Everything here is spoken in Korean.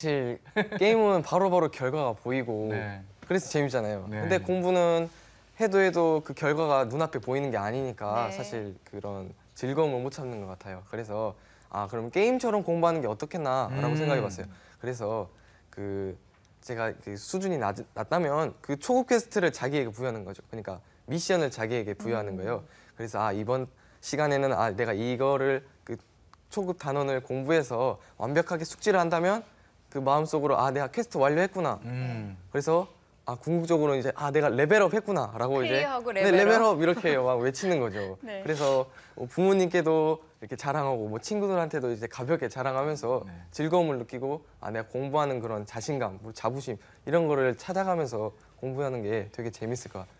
사실 게임은 바로바로 결과가 보이고 네. 그래서 재밌잖아요. 네. 근데 공부는 해도 해도 그 결과가 눈앞에 보이는 게 아니니까 네. 사실 그런 즐거움을 못 참는 것 같아요. 그래서 아 그럼 게임처럼 공부하는 게 어떻겠나라고 음. 생각해봤어요. 그래서 그 제가 그 수준이 낮, 낮다면 그 초급 퀘스트를 자기에게 부여하는 거죠. 그러니까 미션을 자기에게 부여하는 음. 거예요. 그래서 아 이번 시간에는 아 내가 이거를 그 초급 단원을 공부해서 완벽하게 숙지를 한다면 그 마음속으로 아 내가 퀘스트 완료했구나. 음. 그래서 아 궁극적으로 이제 아 내가 레벨업 했구나라고 이제 네, 레벨업. 레벨업 이렇게 막 외치는 거죠. 네. 그래서 뭐 부모님께도 이렇게 자랑하고 뭐 친구들한테도 이제 가볍게 자랑하면서 네. 즐거움을 느끼고 아 내가 공부하는 그런 자신감, 뭐 자부심 이런 거를 찾아가면서 공부하는 게 되게 재밌을 것 같아요.